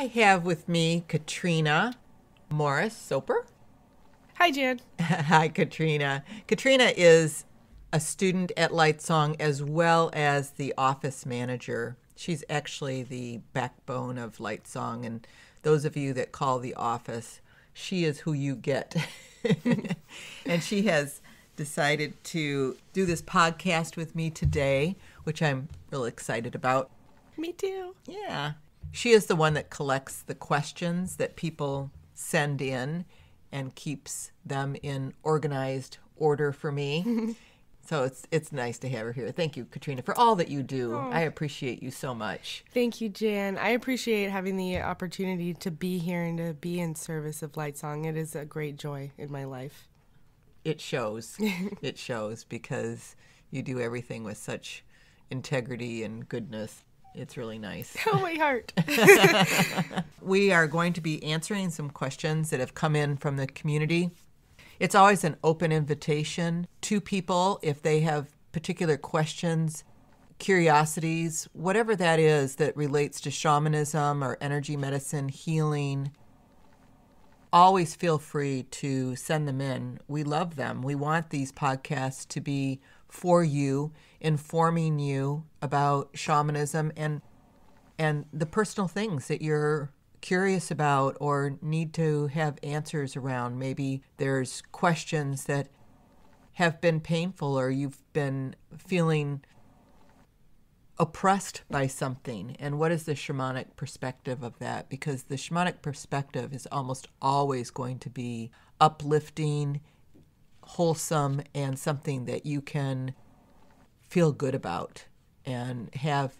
I have with me Katrina Morris Soper. Hi, Jan. Hi, Katrina. Katrina is a student at Lightsong as well as the office manager. She's actually the backbone of Lightsong. And those of you that call the office, she is who you get. and she has decided to do this podcast with me today, which I'm really excited about. Me too. Yeah. She is the one that collects the questions that people send in and keeps them in organized order for me. so it's it's nice to have her here. Thank you, Katrina, for all that you do. Oh. I appreciate you so much. Thank you, Jan. I appreciate having the opportunity to be here and to be in service of Lightsong. It is a great joy in my life. It shows. it shows because you do everything with such integrity and goodness. It's really nice. Oh, my heart. we are going to be answering some questions that have come in from the community. It's always an open invitation to people if they have particular questions, curiosities, whatever that is that relates to shamanism or energy medicine, healing. Always feel free to send them in. We love them. We want these podcasts to be for you informing you about shamanism and and the personal things that you're curious about or need to have answers around. Maybe there's questions that have been painful or you've been feeling oppressed by something. And what is the shamanic perspective of that? Because the shamanic perspective is almost always going to be uplifting, wholesome, and something that you can feel good about and have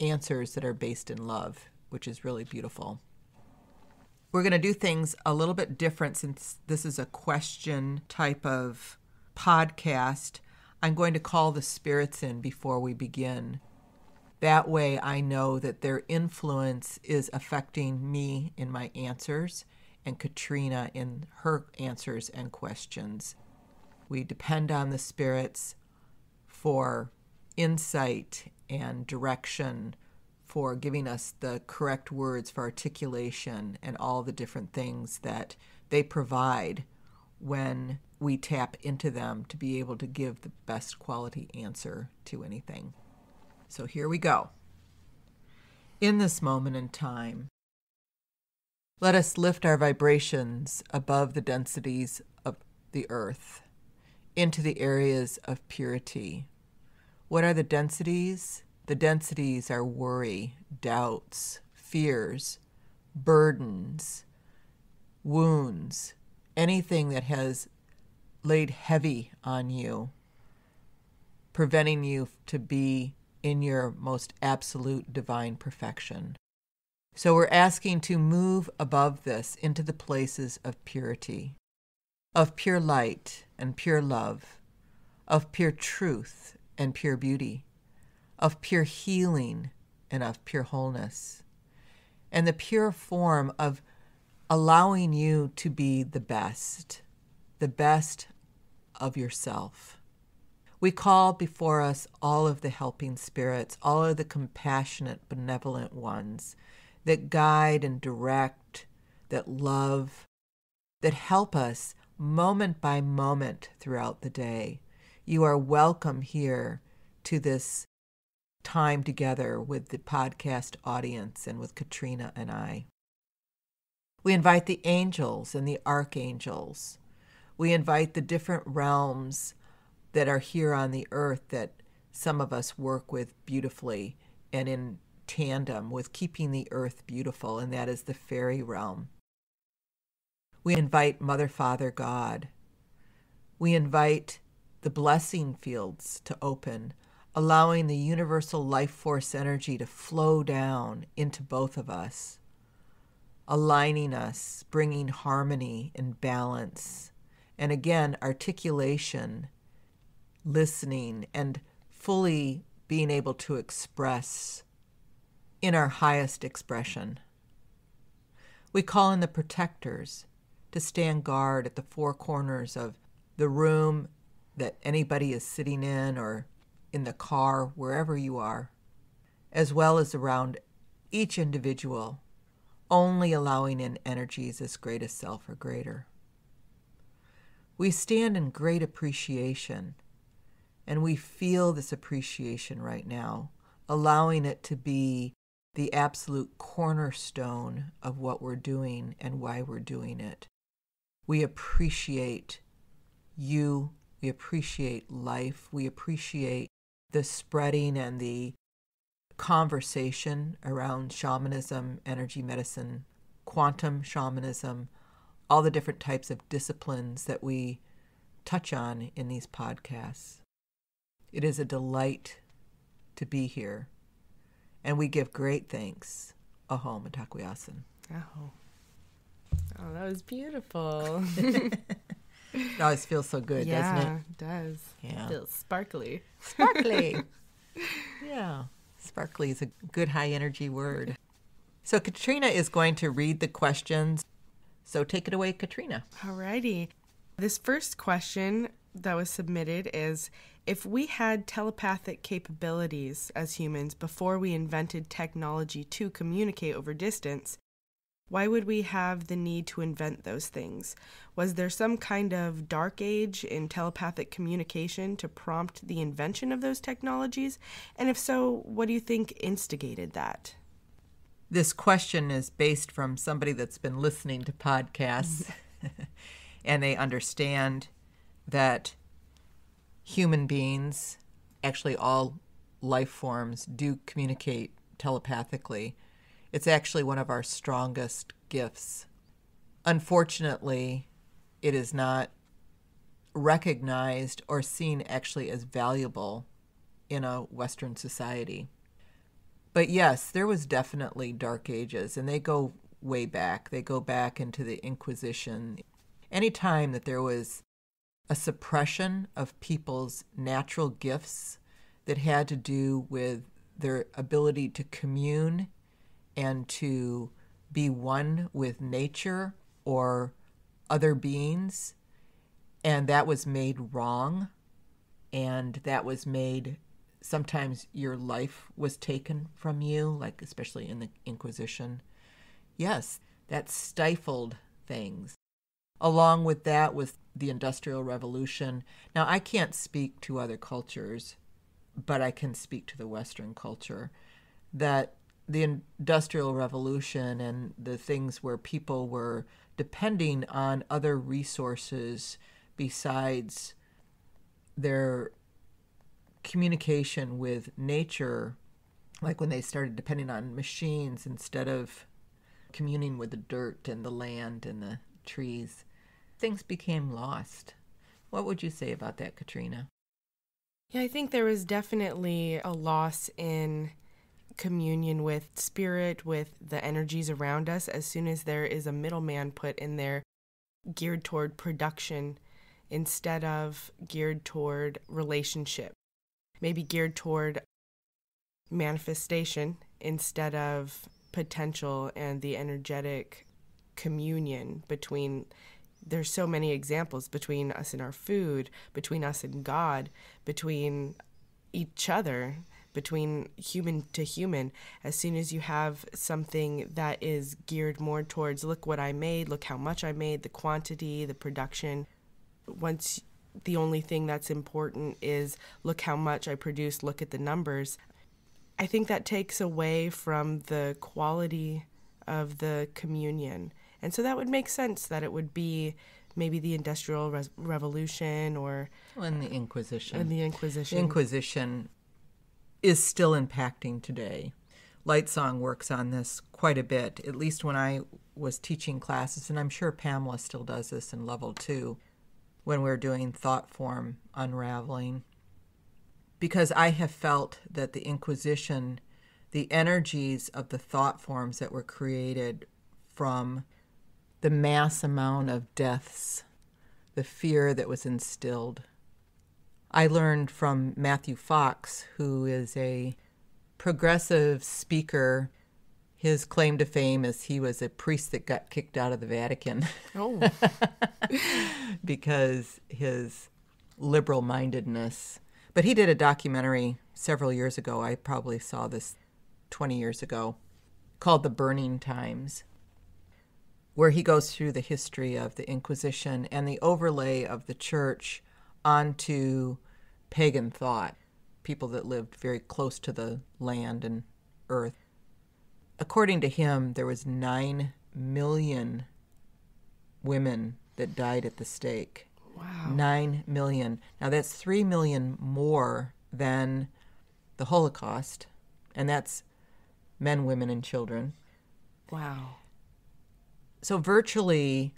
answers that are based in love, which is really beautiful. We're going to do things a little bit different since this is a question type of podcast. I'm going to call the spirits in before we begin. That way, I know that their influence is affecting me in my answers and Katrina in her answers and questions. We depend on the spirits for insight and direction, for giving us the correct words for articulation and all the different things that they provide when we tap into them to be able to give the best quality answer to anything. So here we go. In this moment in time, let us lift our vibrations above the densities of the earth into the areas of purity what are the densities? The densities are worry, doubts, fears, burdens, wounds, anything that has laid heavy on you, preventing you to be in your most absolute divine perfection. So we're asking to move above this into the places of purity, of pure light and pure love, of pure truth and pure beauty, of pure healing and of pure wholeness, and the pure form of allowing you to be the best, the best of yourself. We call before us all of the helping spirits, all of the compassionate, benevolent ones that guide and direct, that love, that help us moment by moment throughout the day you are welcome here to this time together with the podcast audience and with Katrina and I. We invite the angels and the archangels. We invite the different realms that are here on the earth that some of us work with beautifully and in tandem with keeping the earth beautiful, and that is the fairy realm. We invite Mother, Father, God. We invite the blessing fields to open, allowing the universal life force energy to flow down into both of us, aligning us, bringing harmony and balance, and again, articulation, listening, and fully being able to express in our highest expression. We call in the protectors to stand guard at the four corners of the room that anybody is sitting in or in the car, wherever you are, as well as around each individual, only allowing in energies as great as self or greater. We stand in great appreciation, and we feel this appreciation right now, allowing it to be the absolute cornerstone of what we're doing and why we're doing it. We appreciate you we appreciate life. We appreciate the spreading and the conversation around shamanism, energy medicine, quantum shamanism, all the different types of disciplines that we touch on in these podcasts. It is a delight to be here, and we give great thanks. Aho Matakuyasan. Aho. Oh, that was beautiful. It always feels so good, yeah, doesn't it? it does. Yeah. It feels sparkly. Sparkly. yeah. Sparkly is a good high energy word. So Katrina is going to read the questions. So take it away, Katrina. All righty. This first question that was submitted is if we had telepathic capabilities as humans before we invented technology to communicate over distance, why would we have the need to invent those things? Was there some kind of dark age in telepathic communication to prompt the invention of those technologies? And if so, what do you think instigated that? This question is based from somebody that's been listening to podcasts and they understand that human beings, actually all life forms, do communicate telepathically it's actually one of our strongest gifts. Unfortunately, it is not recognized or seen actually as valuable in a Western society. But yes, there was definitely Dark Ages, and they go way back. They go back into the Inquisition. Any time that there was a suppression of people's natural gifts that had to do with their ability to commune and to be one with nature or other beings. And that was made wrong. And that was made sometimes your life was taken from you, like especially in the Inquisition. Yes, that stifled things. Along with that was the Industrial Revolution. Now, I can't speak to other cultures, but I can speak to the Western culture that the Industrial Revolution and the things where people were depending on other resources besides their communication with nature, like when they started depending on machines instead of communing with the dirt and the land and the trees, things became lost. What would you say about that, Katrina? Yeah, I think there was definitely a loss in communion with spirit, with the energies around us, as soon as there is a middleman put in there geared toward production instead of geared toward relationship, maybe geared toward manifestation instead of potential and the energetic communion between there's so many examples between us and our food, between us and God, between each other between human to human. As soon as you have something that is geared more towards, look what I made, look how much I made, the quantity, the production, once the only thing that's important is, look how much I produced, look at the numbers, I think that takes away from the quality of the communion. And so that would make sense that it would be maybe the Industrial Re Revolution or. and the Inquisition. And the Inquisition. The Inquisition is still impacting today. Lightsong works on this quite a bit, at least when I was teaching classes, and I'm sure Pamela still does this in level two when we're doing thought form unraveling. Because I have felt that the Inquisition, the energies of the thought forms that were created from the mass amount of deaths, the fear that was instilled, I learned from Matthew Fox, who is a progressive speaker. His claim to fame is he was a priest that got kicked out of the Vatican. Oh. because his liberal mindedness. But he did a documentary several years ago. I probably saw this 20 years ago called The Burning Times, where he goes through the history of the Inquisition and the overlay of the church onto pagan thought, people that lived very close to the land and earth. According to him, there was 9 million women that died at the stake. Wow. 9 million. Now that's 3 million more than the Holocaust, and that's men, women, and children. Wow. So virtually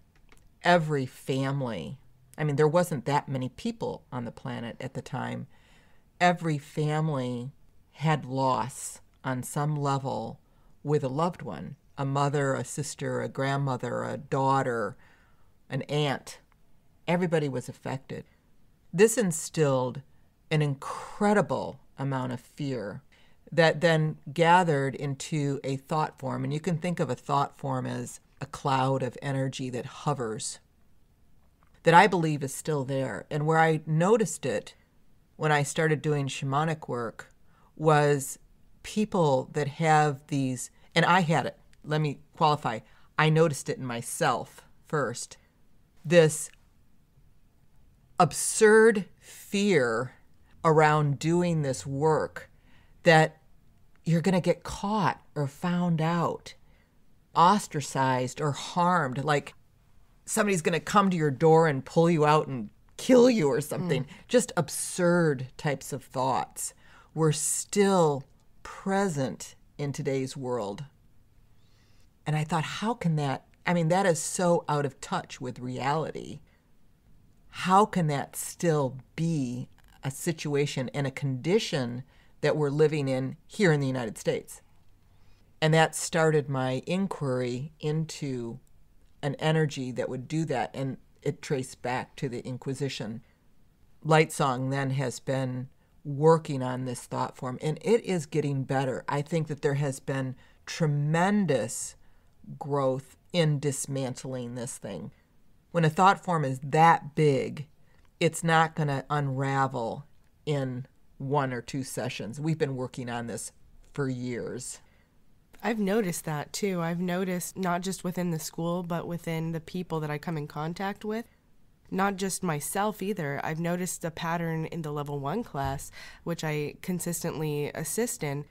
every family I mean, there wasn't that many people on the planet at the time. Every family had loss on some level with a loved one a mother, a sister, a grandmother, a daughter, an aunt. Everybody was affected. This instilled an incredible amount of fear that then gathered into a thought form. And you can think of a thought form as a cloud of energy that hovers that I believe is still there. And where I noticed it when I started doing shamanic work was people that have these, and I had it. Let me qualify. I noticed it in myself first. This absurd fear around doing this work that you're going to get caught or found out, ostracized or harmed. Like somebody's going to come to your door and pull you out and kill you or something. Mm. Just absurd types of thoughts were still present in today's world. And I thought, how can that? I mean, that is so out of touch with reality. How can that still be a situation and a condition that we're living in here in the United States? And that started my inquiry into an energy that would do that, and it traced back to the Inquisition. Light Song then has been working on this thought form, and it is getting better. I think that there has been tremendous growth in dismantling this thing. When a thought form is that big, it's not going to unravel in one or two sessions. We've been working on this for years. I've noticed that too. I've noticed not just within the school, but within the people that I come in contact with. Not just myself either. I've noticed a pattern in the level one class, which I consistently assist in.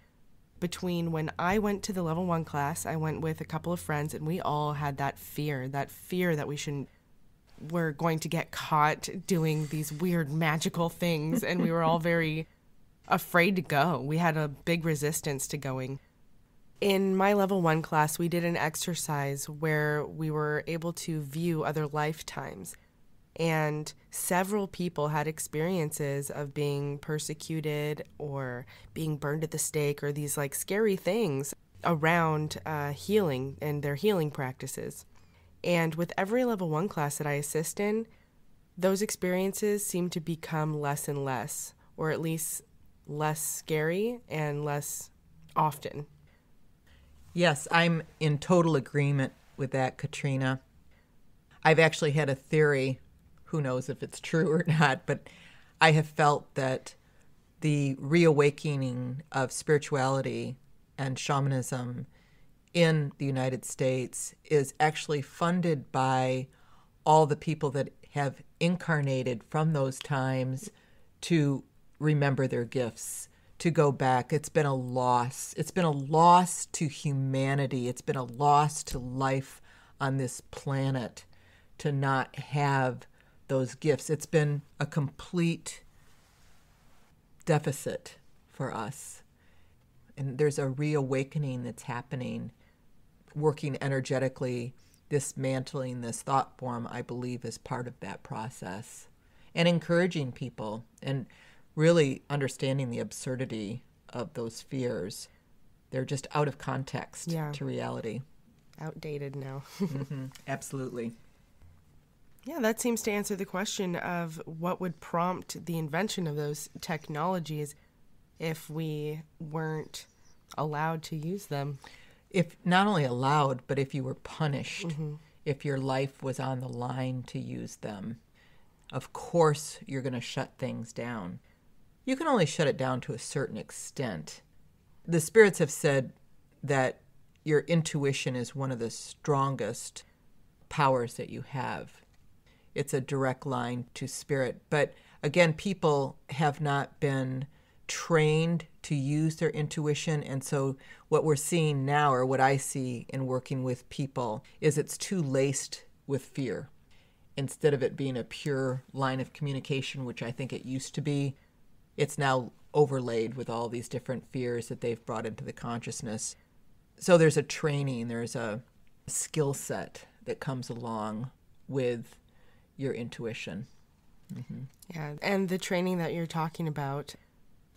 Between when I went to the level one class, I went with a couple of friends, and we all had that fear that fear that we shouldn't we're going to get caught doing these weird magical things and we were all very afraid to go. We had a big resistance to going. In my level one class, we did an exercise where we were able to view other lifetimes. And several people had experiences of being persecuted or being burned at the stake or these like scary things around uh, healing and their healing practices. And with every level one class that I assist in, those experiences seem to become less and less, or at least less scary and less often. Yes, I'm in total agreement with that, Katrina. I've actually had a theory, who knows if it's true or not, but I have felt that the reawakening of spirituality and shamanism in the United States is actually funded by all the people that have incarnated from those times to remember their gifts to go back. It's been a loss. It's been a loss to humanity. It's been a loss to life on this planet to not have those gifts. It's been a complete deficit for us. And there's a reawakening that's happening, working energetically, dismantling this thought form, I believe, is part of that process. And encouraging people and really understanding the absurdity of those fears. They're just out of context yeah. to reality. Outdated now. mm-hmm. Absolutely. Yeah, that seems to answer the question of what would prompt the invention of those technologies if we weren't allowed to use them. If not only allowed, but if you were punished, mm-hmm. if your life was on the line to use them, of course you're going to shut things down you can only shut it down to a certain extent. The spirits have said that your intuition is one of the strongest powers that you have. It's a direct line to spirit. But again, people have not been trained to use their intuition. And so, what we're seeing now, or what I see in working with people, is it's too laced with fear. Instead of it being a pure line of communication, which I think it used to be, it's now overlaid with all these different fears that they've brought into the consciousness. So there's a training, there's a skill set that comes along with your intuition. Mm-hmm. Yeah, and the training that you're talking about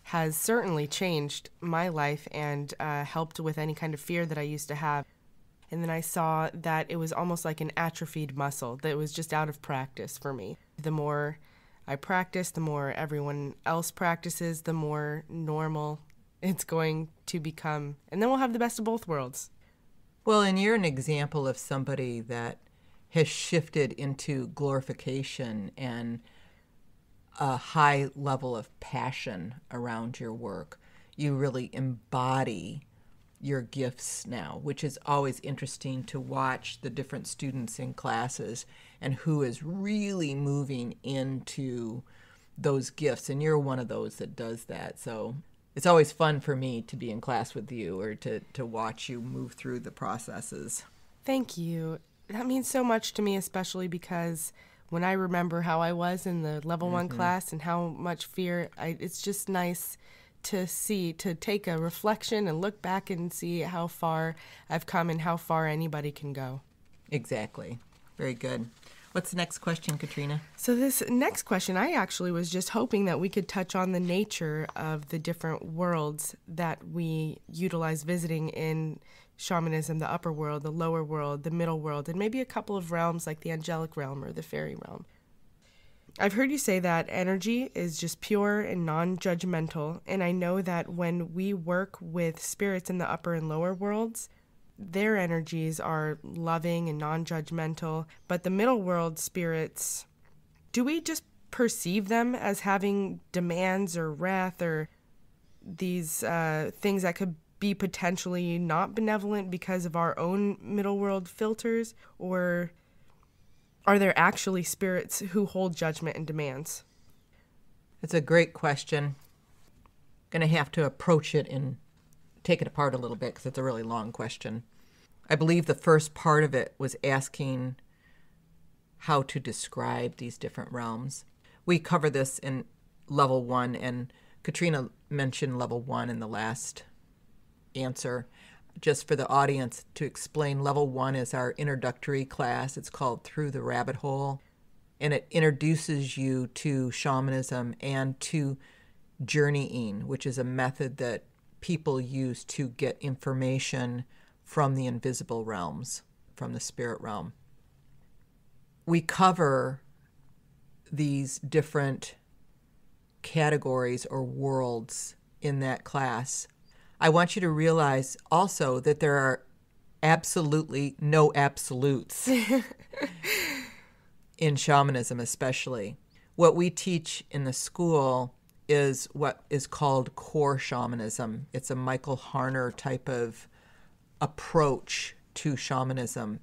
has certainly changed my life and uh, helped with any kind of fear that I used to have. And then I saw that it was almost like an atrophied muscle that was just out of practice for me. The more I practice, the more everyone else practices, the more normal it's going to become. And then we'll have the best of both worlds. Well, and you're an example of somebody that has shifted into glorification and a high level of passion around your work. You really embody your gifts now, which is always interesting to watch the different students in classes and who is really moving into those gifts. And you're one of those that does that. So it's always fun for me to be in class with you or to, to watch you move through the processes. Thank you. That means so much to me, especially because when I remember how I was in the level mm-hmm. one class and how much fear, I, it's just nice to see, to take a reflection and look back and see how far I've come and how far anybody can go. Exactly. Very good. What's the next question, Katrina? So, this next question, I actually was just hoping that we could touch on the nature of the different worlds that we utilize visiting in shamanism the upper world, the lower world, the middle world, and maybe a couple of realms like the angelic realm or the fairy realm. I've heard you say that energy is just pure and non judgmental, and I know that when we work with spirits in the upper and lower worlds, their energies are loving and non judgmental, but the middle world spirits, do we just perceive them as having demands or wrath or these uh, things that could be potentially not benevolent because of our own middle world filters? Or are there actually spirits who hold judgment and demands? It's a great question. Gonna have to approach it in take it apart a little bit because it's a really long question. I believe the first part of it was asking how to describe these different realms. We cover this in level one, and Katrina mentioned level one in the last answer. Just for the audience to explain, level one is our introductory class. It's called Through the Rabbit Hole, and it introduces you to shamanism and to journeying, which is a method that people use to get information from the invisible realms, from the spirit realm. We cover these different categories or worlds in that class. I want you to realize also that there are absolutely no absolutes in shamanism, especially. What we teach in the school is what is called core shamanism. It's a Michael Harner type of approach to shamanism.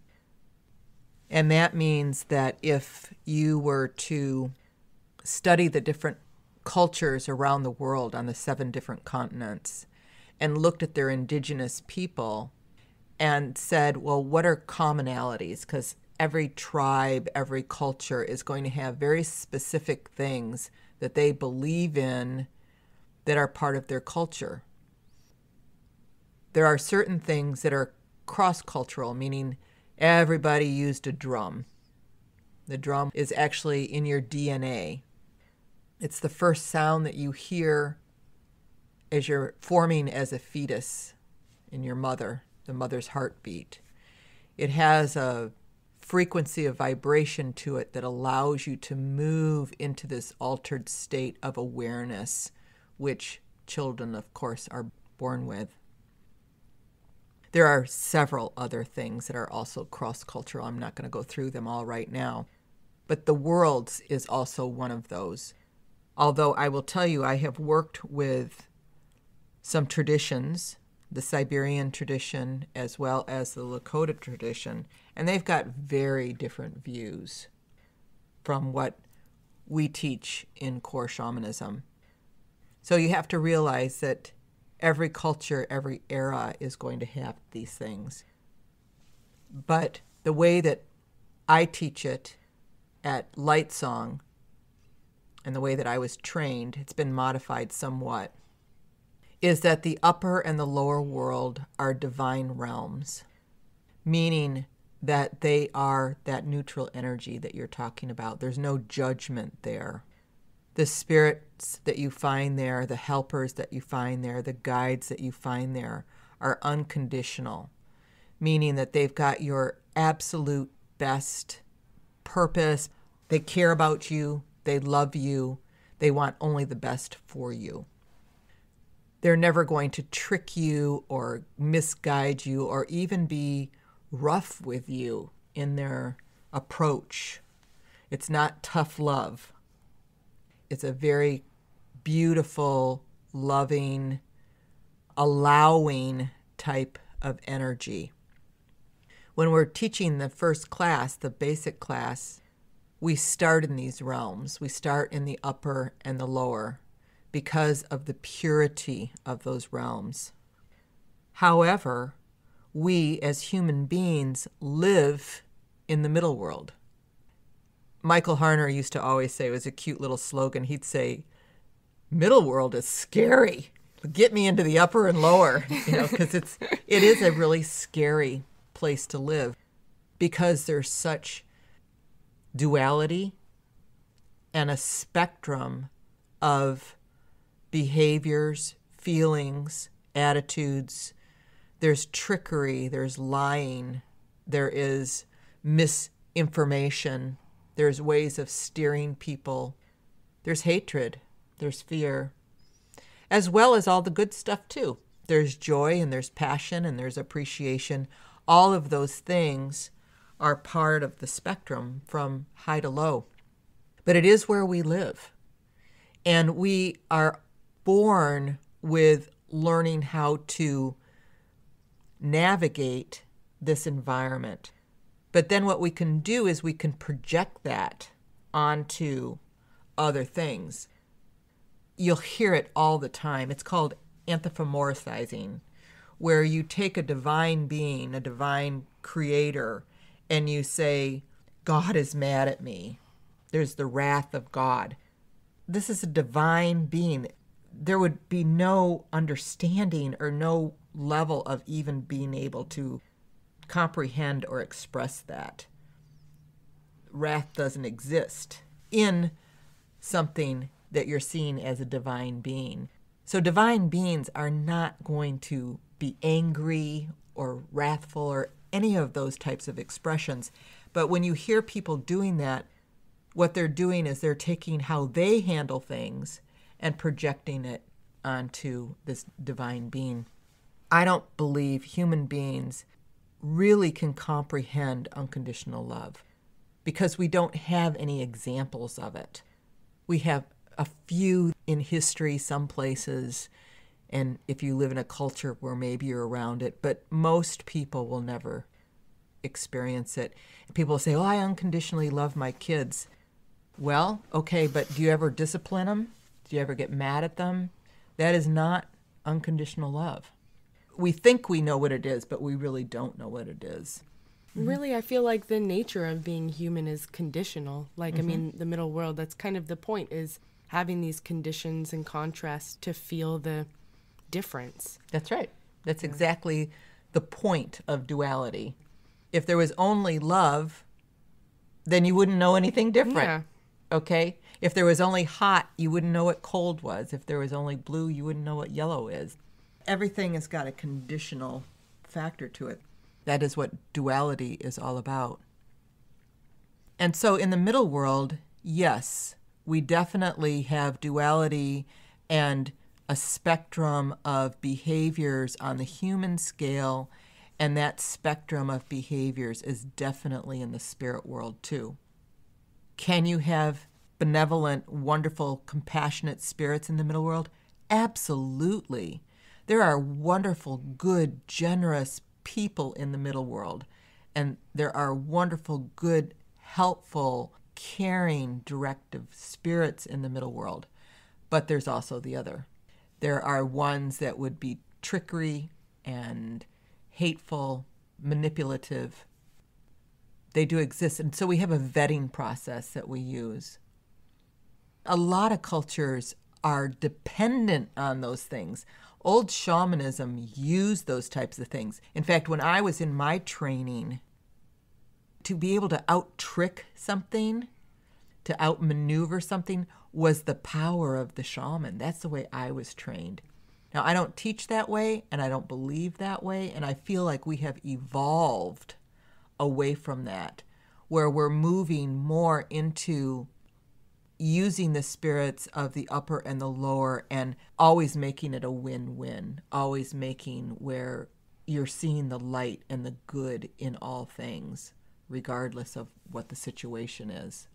And that means that if you were to study the different cultures around the world on the seven different continents and looked at their indigenous people and said, well, what are commonalities? Because every tribe, every culture is going to have very specific things that they believe in that are part of their culture. There are certain things that are cross cultural, meaning everybody used a drum. The drum is actually in your DNA. It's the first sound that you hear as you're forming as a fetus in your mother, the mother's heartbeat. It has a frequency of vibration to it that allows you to move into this altered state of awareness, which children, of course, are born with. There are several other things that are also cross cultural. I'm not going to go through them all right now. But the worlds is also one of those. Although I will tell you, I have worked with some traditions the Siberian tradition as well as the Lakota tradition, and they've got very different views from what we teach in core shamanism. So you have to realize that every culture, every era is going to have these things. But the way that I teach it at Light Song and the way that I was trained, it's been modified somewhat is that the upper and the lower world are divine realms, meaning that they are that neutral energy that you're talking about. There's no judgment there. The spirits that you find there, the helpers that you find there, the guides that you find there are unconditional, meaning that they've got your absolute best purpose. They care about you, they love you, they want only the best for you. They're never going to trick you or misguide you or even be rough with you in their approach. It's not tough love. It's a very beautiful, loving, allowing type of energy. When we're teaching the first class, the basic class, we start in these realms. We start in the upper and the lower because of the purity of those realms. However, we as human beings live in the middle world. Michael Harner used to always say, it was a cute little slogan. He'd say, middle world is scary. Get me into the upper and lower, you know, because it's it is a really scary place to live because there's such duality and a spectrum of behaviors, feelings, attitudes. There's trickery, there's lying, there is misinformation, there's ways of steering people, there's hatred, there's fear, as well as all the good stuff, too. There's joy and there's passion and there's appreciation. All of those things are part of the spectrum from high to low. But it is where we live. And we are born with learning how to navigate this environment. But then what we can do is we can project that onto other things. You'll hear it all the time. It's called anthropomorphizing, where you take a divine being, a divine creator, and you say, God is mad at me. There's the wrath of God. This is a divine being there would be no understanding or no level of even being able to comprehend or express that. Wrath doesn't exist in something that you're seeing as a divine being. So, divine beings are not going to be angry or wrathful or any of those types of expressions. But when you hear people doing that, what they're doing is they're taking how they handle things and projecting it onto this divine being. I don't believe human beings really can comprehend unconditional love because we don't have any examples of it. We have a few in history, some places, and if you live in a culture where maybe you're around it, but most people will never experience it. People say, Oh, I unconditionally love my kids. Well, okay, but do you ever discipline them? Do you ever get mad at them? That is not unconditional love. We think we know what it is, but we really don't know what it mm-hmm. Really, I feel like the nature of being human is conditional. Like, mm-hmm. I mean, the middle world, that's kind of the point is having these conditions and contrasts to feel the difference. That's right. That's yeah. exactly the point of duality. If there was only love, then you wouldn't know anything different. Yeah. Okay? If there was only hot, you wouldn't know what cold was. If there was only blue, you wouldn't know what yellow is. Everything has got a conditional factor to it. That is what duality is all about. And so in the middle world, yes, we definitely have duality and a spectrum of behaviors on the human scale, and that spectrum of behaviors is definitely in the spirit world too. Can you have benevolent, wonderful, compassionate spirits in the middle world? Absolutely. There are wonderful, good, generous people in the middle world. And there are wonderful, good, helpful, caring, directive spirits in the middle world. But there's also the other. There are ones that would be trickery and hateful, manipulative. They do exist. And so we have a vetting process that we use a lot of cultures are dependent on those things. Old shamanism used those types of things. In fact, when I was in my training, to be able to out trick something, to outmaneuver something, was the power of the shaman. That's the way I was trained. Now, I don't teach that way and I don't believe that way, and I feel like we have evolved away from that, where we're moving more into using the spirits of the upper and the lower and always making it a win win, always making where you're seeing the light and the good in all things, regardless of what the situation is.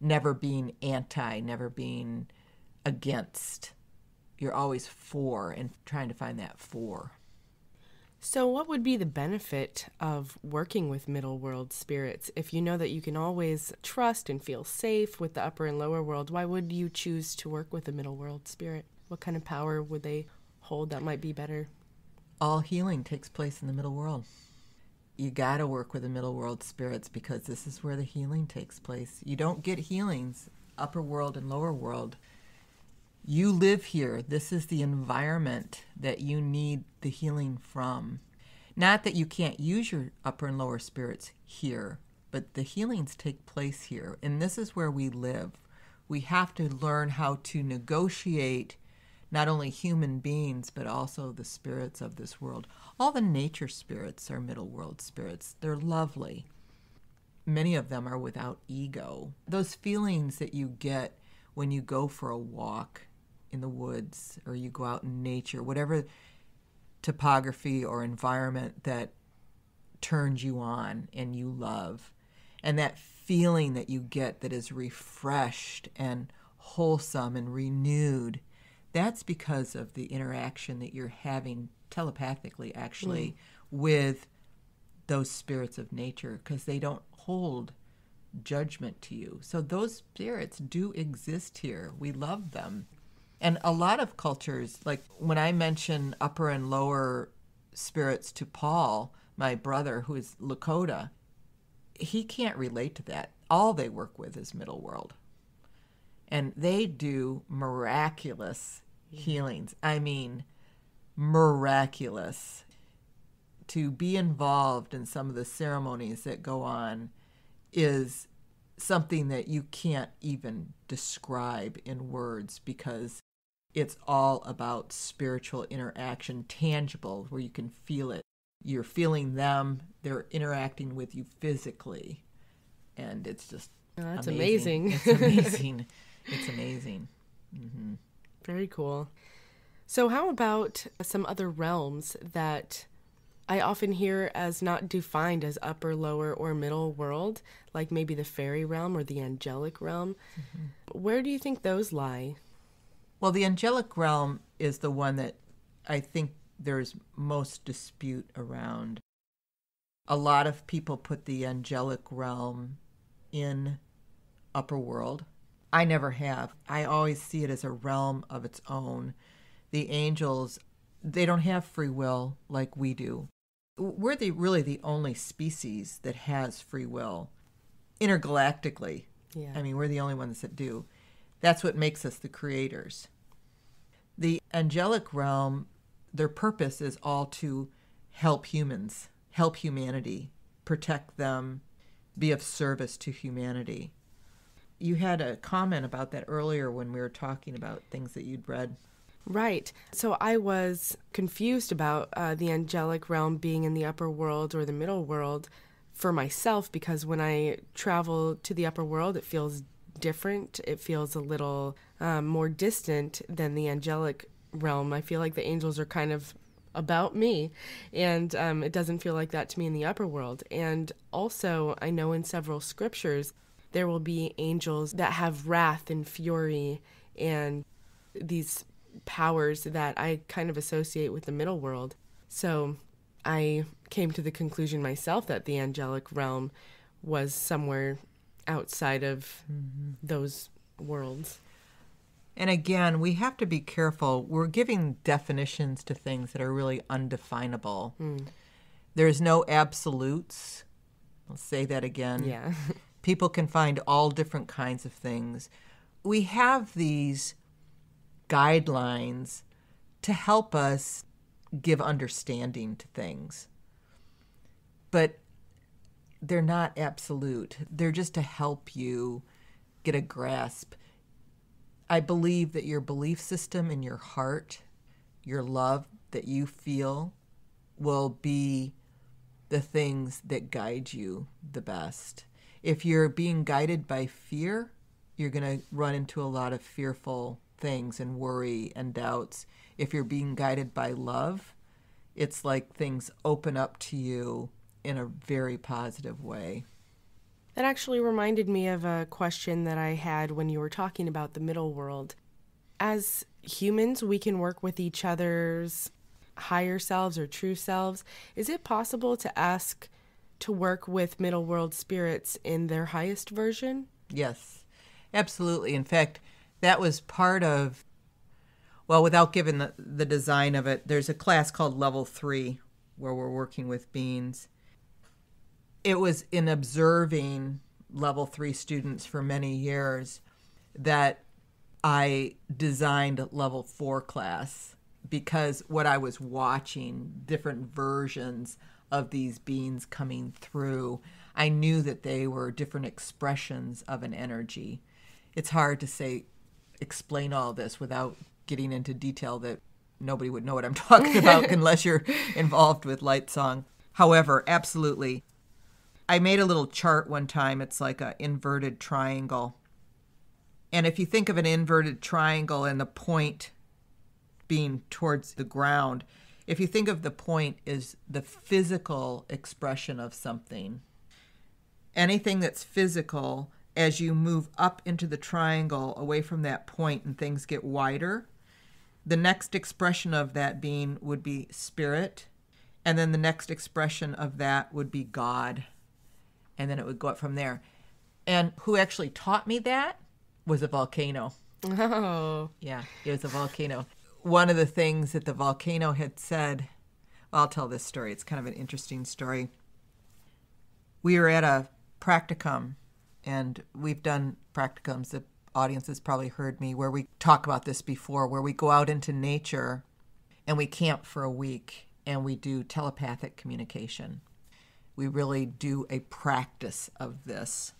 Never being anti, never being against. You're always for and trying to find that for. So, what would be the benefit of working with middle world spirits? If you know that you can always trust and feel safe with the upper and lower world, why would you choose to work with a middle world spirit? What kind of power would they hold that might be better? All healing takes place in the middle world. You got to work with the middle world spirits because this is where the healing takes place. You don't get healings upper world and lower world you live here. This is the environment that you need the healing from. Not that you can't use your upper and lower spirits here, but the healings take place here. And this is where we live. We have to learn how to negotiate not only human beings, but also the spirits of this world. All the nature spirits are middle world spirits, they're lovely. Many of them are without ego. Those feelings that you get when you go for a walk in the woods or you go out in nature, whatever topography or environment that turns you on and you love. And that feeling that you get that is refreshed and wholesome and renewed, that's because of the interaction that you're having telepathically, actually, mm. with those spirits of nature, because they don't hold judgment to you. So those spirits do exist here. We love them. And a lot of cultures, like when I mention upper and lower spirits to Paul, my brother who is Lakota, he can't relate to that. All they work with is middle world. And they do miraculous healings. I mean, miraculous. To be involved in some of the ceremonies that go on is something that you can't even describe in words because it's all about spiritual interaction, tangible, where you can feel it. You're feeling them, they're interacting with you physically. And it's just oh, that's amazing. amazing. it's amazing. it's amazing. Mm-hmm. Very cool. So, how about some other realms that I often hear as not defined as upper, lower, or middle world, like maybe the fairy realm or the angelic realm? Mm-hmm. Where do you think those lie? Well, the angelic realm is the one that I think there's most dispute around. A lot of people put the angelic realm in upper world. I never have. I always see it as a realm of its own. The angels, they don't have free will like we do. We're the, really the only species that has free will intergalactically. Yeah. I mean, we're the only ones that do. That's what makes us the creators. The angelic realm, their purpose is all to help humans, help humanity, protect them, be of service to humanity. You had a comment about that earlier when we were talking about things that you'd read. Right. So I was confused about uh, the angelic realm being in the upper world or the middle world for myself because when I travel to the upper world, it feels different. It feels a little um, more distant than the angelic realm. I feel like the angels are kind of about me, and um, it doesn't feel like that to me in the upper world. And also, I know in several scriptures there will be angels that have wrath and fury and these powers that I kind of associate with the middle world. So I came to the conclusion myself that the angelic realm was somewhere outside of mm-hmm. those worlds. And again, we have to be careful. We're giving definitions to things that are really undefinable. Mm. There's no absolutes. I'll say that again. Yeah. People can find all different kinds of things. We have these guidelines to help us give understanding to things. But they're not absolute. They're just to help you get a grasp. I believe that your belief system and your heart, your love that you feel will be the things that guide you the best. If you're being guided by fear, you're going to run into a lot of fearful things and worry and doubts. If you're being guided by love, it's like things open up to you in a very positive way. That actually reminded me of a question that I had when you were talking about the middle world. As humans, we can work with each other's higher selves or true selves. Is it possible to ask to work with middle world spirits in their highest version? Yes, absolutely. In fact, that was part of, well, without giving the, the design of it, there's a class called Level 3 where we're working with beings it was in observing level three students for many years that I designed level four class because what I was watching, different versions of these beings coming through, I knew that they were different expressions of an energy. It's hard to say, explain all this without getting into detail that nobody would know what I'm talking about unless you're involved with Light Song. However, absolutely, I made a little chart one time. It's like an inverted triangle. And if you think of an inverted triangle and the point being towards the ground, if you think of the point as the physical expression of something, anything that's physical, as you move up into the triangle away from that point and things get wider, the next expression of that being would be spirit. And then the next expression of that would be God and then it would go up from there. And who actually taught me that was a volcano. Oh. Yeah, it was a volcano. One of the things that the volcano had said, well, I'll tell this story. It's kind of an interesting story. We were at a practicum, and we've done practicums. The audience has probably heard me where we talk about this before, where we go out into nature and we camp for a week and we do telepathic communication we really do a practice of this.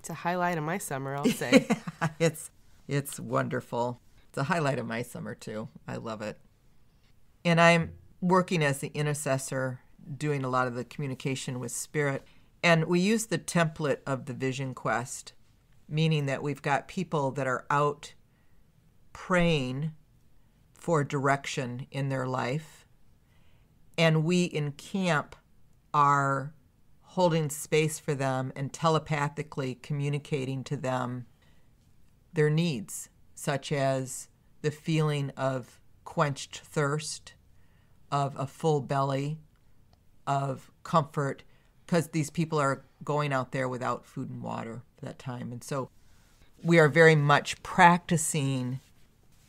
It's a highlight of my summer, I'll say. it's it's wonderful. It's a highlight of my summer too. I love it. And I'm working as the intercessor, doing a lot of the communication with spirit. And we use the template of the vision quest, meaning that we've got people that are out praying for direction in their life. And we encamp are holding space for them and telepathically communicating to them their needs, such as the feeling of quenched thirst, of a full belly, of comfort, because these people are going out there without food and water for that time. And so we are very much practicing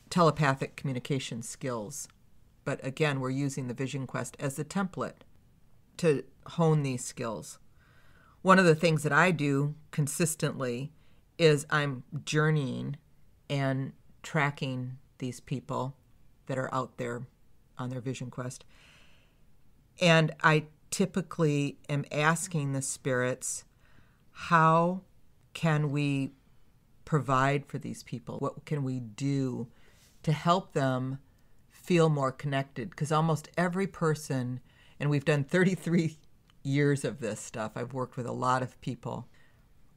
telepathic communication skills. But again, we're using the Vision Quest as a template to hone these skills. One of the things that I do consistently is I'm journeying and tracking these people that are out there on their vision quest. And I typically am asking the spirits, how can we provide for these people? What can we do to help them feel more connected? Because almost every person and we've done 33 years of this stuff. I've worked with a lot of people.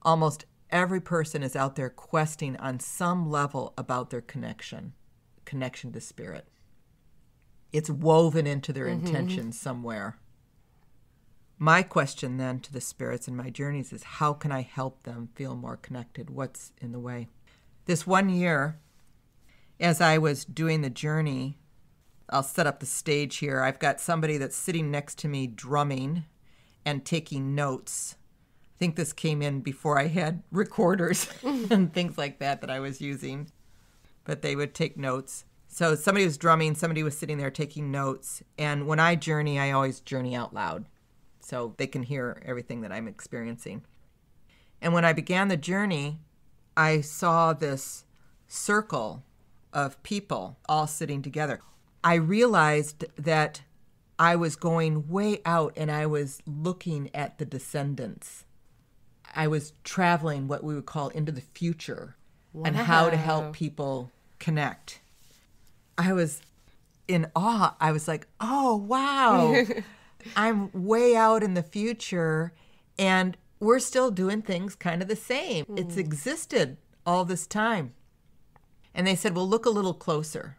Almost every person is out there questing on some level about their connection, connection to spirit. It's woven into their mm-hmm. somewhere. My question then to the spirits in my journeys is how can I help them feel more connected? What's in the way? This one year, as I was doing the journey, I'll set up the stage here. I've got somebody that's sitting next to me drumming and taking notes. I think this came in before I had recorders and things like that that I was using, but they would take notes. So somebody was drumming, somebody was sitting there taking notes. And when I journey, I always journey out loud so they can hear everything that I'm experiencing. And when I began the journey, I saw this circle of people all sitting together. I realized that I was going way out and I was looking at the descendants. I was traveling what we would call into the future wow. and how to help people connect. I was in awe. I was like, oh, wow, I'm way out in the future and we're still doing things kind of the same. Mm. It's hmm. existed all this time. And they said, well, look a little closer.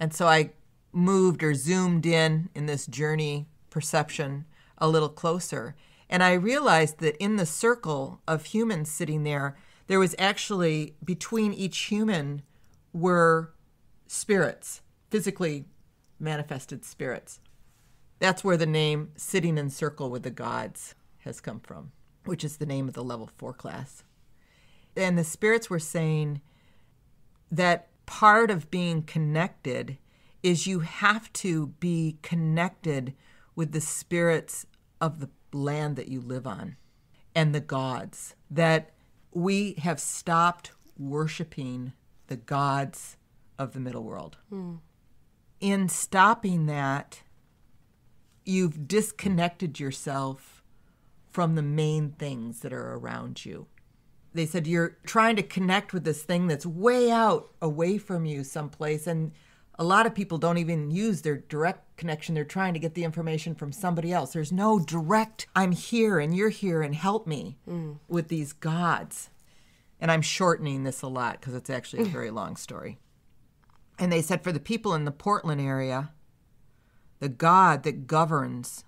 And so I moved or zoomed in in this journey perception a little closer. And I realized that in the circle of humans sitting there, there was actually between each human were spirits, physically manifested spirits. That's where the name Sitting in Circle with the Gods has come from, which is the name of the level four class. And the spirits were saying that part of being connected is you have to be connected with the spirits of the land that you live on and the gods. That we have stopped worshiping the gods of the middle world. Mm. In stopping that, you've disconnected yourself from the main things that are around you they said you're trying to connect with this thing that's way out away from you someplace and a lot of people don't even use their direct connection they're trying to get the information from somebody else there's no direct i'm here and you're here and help me mm. with these gods and i'm shortening this a lot because it's actually a very long story and they said for the people in the portland area the god that governs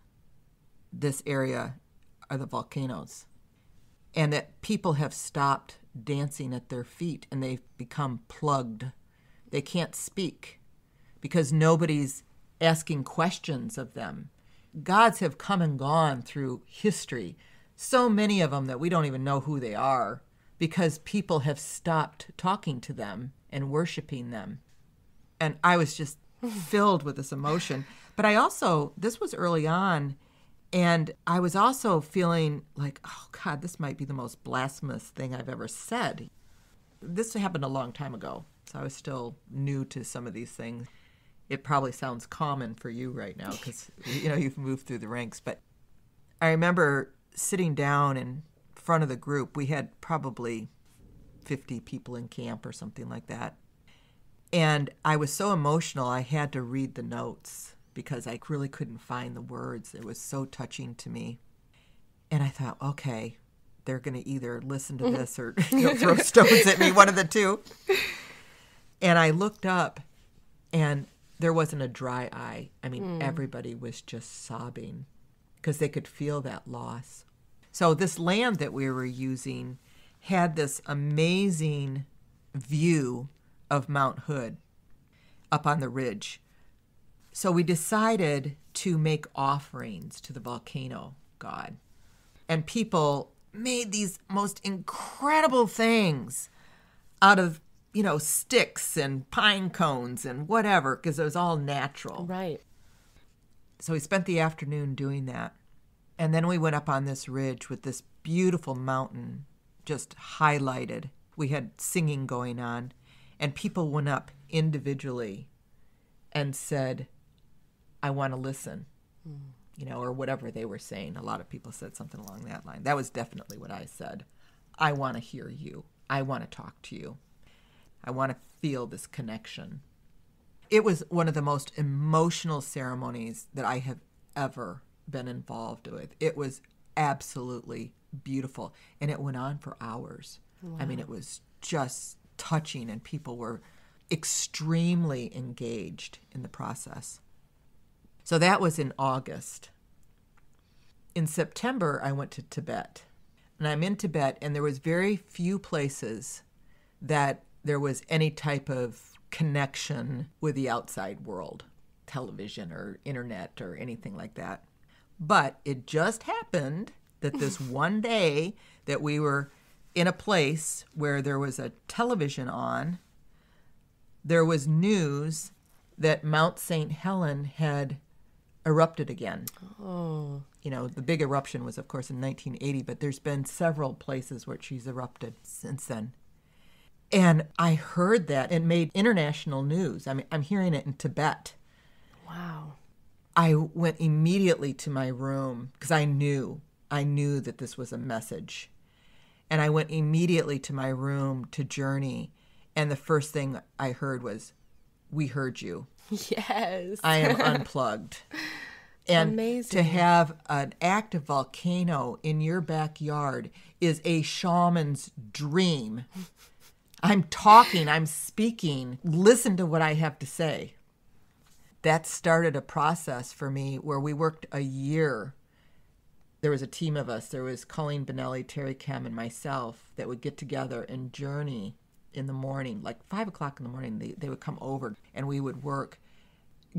this area are the volcanoes and that people have stopped dancing at their feet and they've become plugged. They can't speak because nobody's asking questions of them. Gods have come and gone through history, so many of them that we don't even know who they are because people have stopped talking to them and worshiping them. And I was just filled with this emotion. But I also, this was early on and I was also feeling like, oh God, this might be the most blasphemous thing I've ever said. This happened a long time ago, so I was still new to some of these things. It probably sounds common for you right now because you know you've moved through the ranks. But I remember sitting down in front of the group. We had probably 50 people in camp or something like that, and I was so emotional I had to read the notes because I really couldn't find the words. It was so touching to me. And I thought, okay, they're going to either listen to mm-hmm. this or you know, throw stones at me, one of the two. And I looked up and there wasn't a dry eye. I mean, mm. everybody was just sobbing because they could feel that loss. So, this land that we were using had this amazing view of Mount Hood up on the ridge. So we decided to make offerings to the volcano god. And people made these most incredible things out of, you know, sticks and pine cones and whatever, because it was all natural. Right. So we spent the afternoon doing that. And then we went up on this ridge with this beautiful mountain just highlighted. We had singing going on, and people went up individually and said, I want to listen, mm. you know, or whatever they were saying. A lot of people said something along that line. That was definitely what I said. I want to hear you. I want to talk to you. I want to feel this connection. It was one of the most emotional ceremonies that I have ever been involved with. It was absolutely beautiful. And it went on for hours. Wow. I mean, it was just touching, and people were extremely engaged in the process. So that was in August. In September, I went to Tibet. And I'm in Tibet, and there was very few places that there was any type of connection with the outside world, television or internet or anything like that. But it just happened that this one day that we were in a place where there was a television on, there was news that Mount St. Helen had erupted again. Oh. You know, the big eruption was, of course, in 1980, but there's been several places where she's erupted since then. And I heard that and made international news. I mean, I'm hearing it in Tibet. Wow. I went immediately to my room because I knew, I knew that this was a message. And I went immediately to my room to journey. And the first thing I heard was, We heard you. Yes. I am unplugged. And Amazing. to have an active volcano in your backyard is a shaman's dream. I'm talking, I'm speaking. Listen to what I have to say. That started a process for me where we worked a year. There was a team of us. There was Colleen Benelli, Terry Cam, and myself that would get together and journey in the morning, like five o'clock in the morning. They, they would come over and we would work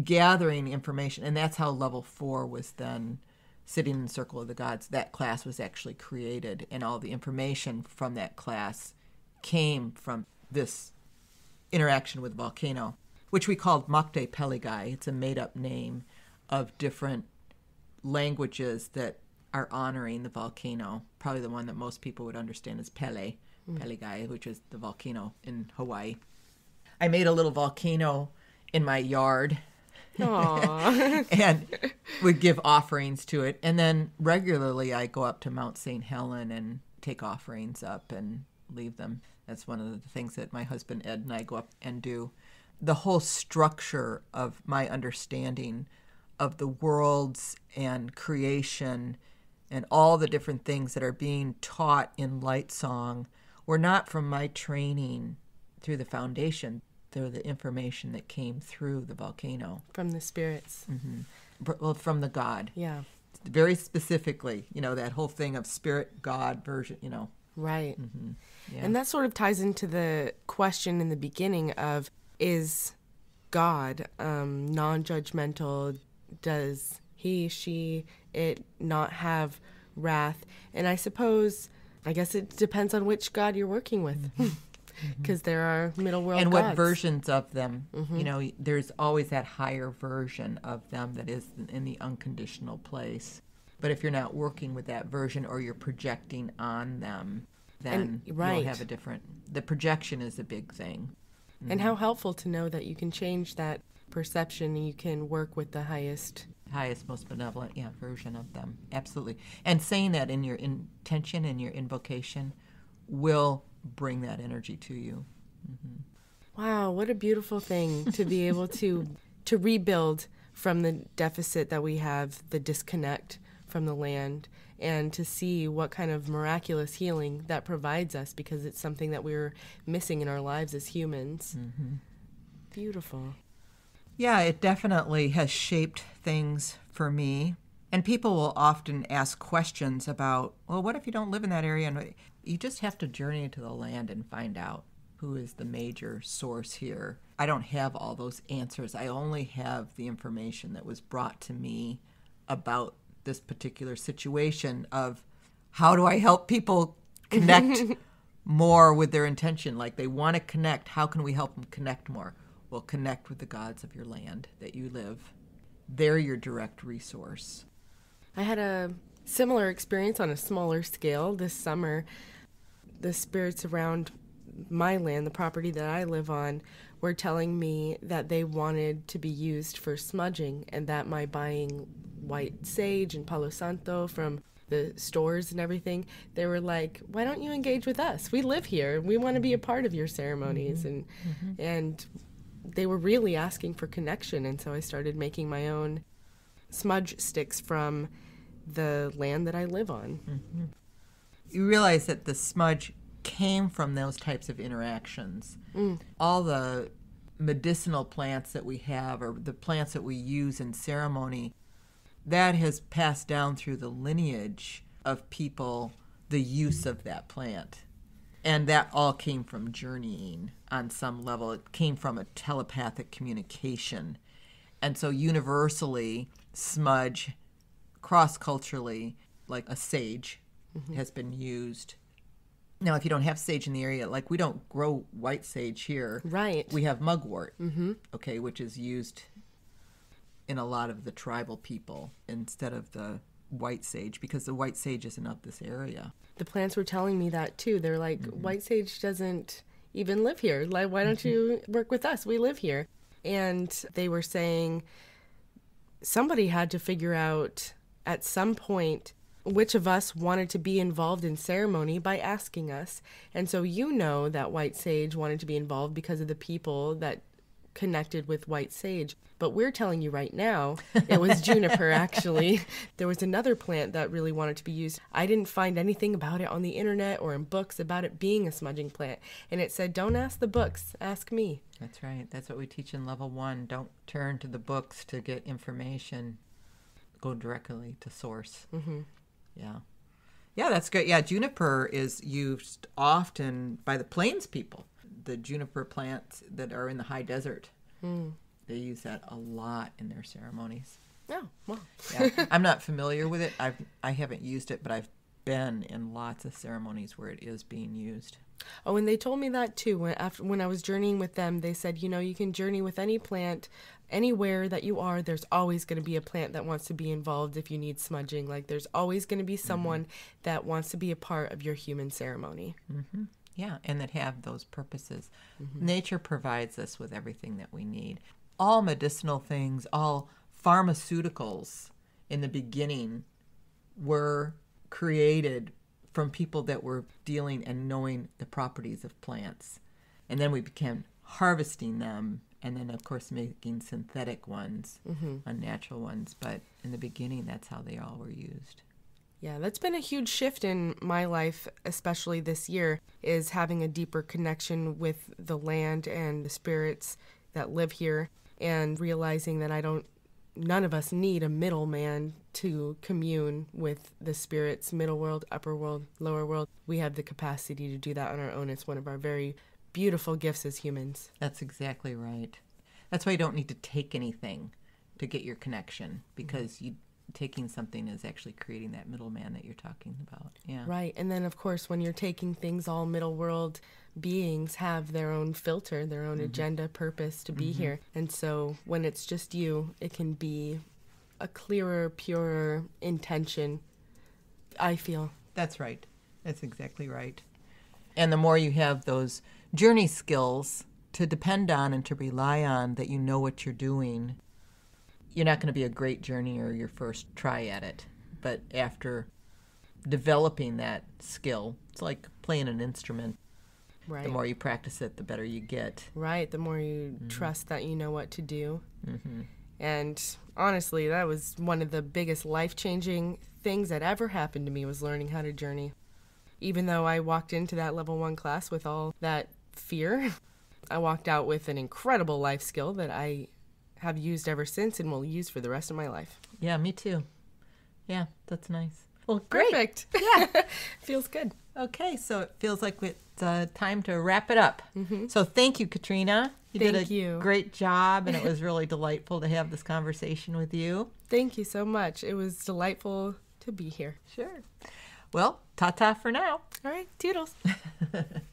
gathering information, and that's how level four was then sitting in the circle of the gods. That class was actually created, and all the information from that class came from this interaction with volcano, which we called Mokte Peligai. It's a made up name of different languages that are honoring the volcano. Probably the one that most people would understand is Pele, mm. Peligai, which is the volcano in Hawaii. I made a little volcano in my yard and would give offerings to it. And then regularly I go up to Mount St. Helen and take offerings up and leave them. That's one of the things that my husband Ed and I go up and do. The whole structure of my understanding of the worlds and creation and all the different things that are being taught in light song were not from my training through the foundation they're the information that came through the volcano from the spirits. Mm-hmm. Well, from the god. Yeah. Very specifically, you know, that whole thing of spirit god version, you know. Right. Mm-hmm. Yeah. And that sort of ties into the question in the beginning of is God um, non judgmental? Does he, she, it not have wrath? And I suppose, I guess it depends on which God you're working with. Mm-hmm. Mm-hmm. because mm-hmm. there are middle world and gods. what versions of them mm-hmm. you know there's always that higher version of them that is in the unconditional place but if you're not working with that version or you're projecting on them then and, right. you'll have a different the projection is a big thing mm-hmm. and how helpful to know that you can change that perception you can work with the highest highest most benevolent yeah version of them absolutely and saying that in your intention and in your invocation will bring that energy to you. Mm-hmm. Wow, what a beautiful thing to be able to to rebuild from the deficit that we have, the disconnect from the land, and to see what kind of miraculous healing that provides us because it's something that we're missing in our lives as humans. Mm-hmm. Beautiful. Yeah, it definitely has shaped things for me. And people will often ask questions about, well, what if you don't live in that area? And you just have to journey to the land and find out who is the major source here. I don't have all those answers. I only have the information that was brought to me about this particular situation of how do I help people connect more with their intention? Like they want to connect. How can we help them connect more? Well, connect with the gods of your land that you live. They're your direct resource. I had a similar experience on a smaller scale this summer the spirits around my land, the property that I live on, were telling me that they wanted to be used for smudging and that my buying white sage and Palo Santo from the stores and everything, they were like, "Why don't you engage with us? We live here. We want to be a part of your ceremonies." Mm-hmm. And mm-hmm. and they were really asking for connection, and so I started making my own smudge sticks from the land that I live on. Mm-hmm you realize that the smudge came from those types of interactions. Mm. All the medicinal plants that we have or the plants that we use in ceremony, that has passed down through the lineage of people the use of that plant. And that all came from journeying on some level. It came from a telepathic communication. And so, universally, smudge cross culturally, like a sage mm-hmm. has been used. Now, if you don't have sage in the area, like we don't grow white sage here. Right. We have mugwort, mm-hmm. okay, which is used in a lot of the tribal people instead of the white sage because the white sage isn't of this area. The plants were telling me that too. They're like, mm-hmm. white sage doesn't even live here. Like, why don't mm-hmm. you work with us? We live here. And they were saying somebody had to figure out at some point which of us wanted to be involved in ceremony by asking us. And so you know that White Sage wanted to be involved because of the people that connected with White Sage. But we're telling you right now, it was juniper actually. There was another plant that really wanted to be used. I didn't find anything about it on the internet or in books about it being a smudging plant. And it said, don't ask the books, ask me. That's right. That's what we teach in level one. Don't turn to the books to get information, go directly to source. Mm -hmm. Yeah. Yeah, that's good. Yeah, juniper is used often by the plains people. The juniper plants that are in the high desert. Mm. They use that a lot in their ceremonies. Oh, well. yeah. I'm not familiar with it. I've I haven't used it, but I've been in lots of ceremonies where it is being used. Oh, and they told me that too. When, after, when I was journeying with them, they said, you know, you can journey with any plant anywhere that you are, there's always going to be a plant that wants to be involved if you need smudging. Like there's always going to be someone mm-hmm. that wants to be a part of your human ceremony. Mm-hmm. Yeah, and that have those purposes. Mm-hmm. Nature provides us with everything that we need. All medicinal things, all pharmaceuticals in the beginning were created from people that were dealing and knowing the properties of plants. And then we began harvesting them and then, of course, making synthetic ones, mm-hmm. unnatural ones. But in the beginning, that's how they all were used. Yeah, that's been a huge shift in my life, especially this year, is having a deeper connection with the land and the spirits that live here and realizing that I don't none of us need a middleman to commune with the spirits, middle world, upper world, lower world. We have the capacity to do that on our own. It's one of our very beautiful gifts as humans. That's exactly right. That's why you don't need to take anything to get your connection because you taking something is actually creating that middleman that you're talking about. Yeah. Right. And then of course when you're taking things all middle world beings have their own filter, their own mm -hmm. agenda, purpose to be mm -hmm. here. And so when it's just you, it can be a clearer, purer intention, I feel. That's right. That's exactly right. And the more you have those journey skills to depend on and to rely on that you know what you're doing, you're not going to be a great journeyer your first try at it. But after developing that skill, it's like playing an instrument Right. The more you practice it, the better you get. Right. The more you mm -hmm. trust that you know what to do. Mm -hmm. And honestly, that was one of the biggest life changing things that ever happened to me was learning how to journey. Even though I walked into that level one class with all that fear, I walked out with an incredible life skill that I have used ever since and will use for the rest of my life. Yeah, me too. Yeah, that's nice. Well, great. Perfect. Yeah. feels good. Okay, so it feels like it uh, time to wrap it up. Mm-hmm. So thank you, Katrina. You thank did a you. great job, and it was really delightful to have this conversation with you. Thank you so much. It was delightful to be here. Sure. Well, ta ta for now. All right, toodles.